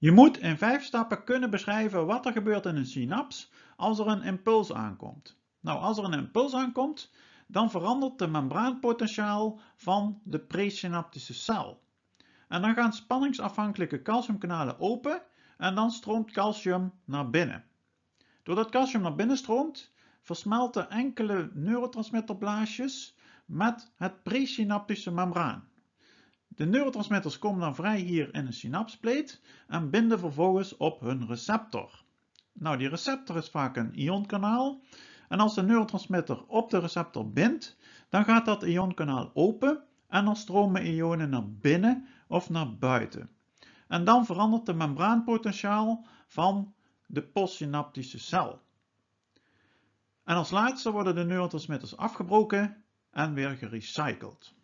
Je moet in vijf stappen kunnen beschrijven wat er gebeurt in een synaps als er een impuls aankomt. Nou, als er een impuls aankomt, dan verandert de membraanpotentiaal van de presynaptische cel. En dan gaan spanningsafhankelijke calciumkanalen open en dan stroomt calcium naar binnen. Doordat calcium naar binnen stroomt, versmelten enkele neurotransmitterblaasjes met het presynaptische membraan. De neurotransmitters komen dan vrij hier in een synapspleet en binden vervolgens op hun receptor. Nou, die receptor is vaak een ionkanaal. En als de neurotransmitter op de receptor bindt, dan gaat dat ionkanaal open en dan stromen ionen naar binnen of naar buiten. En dan verandert de membraanpotentiaal van de postsynaptische cel. En als laatste worden de neurotransmitters afgebroken en weer gerecycled.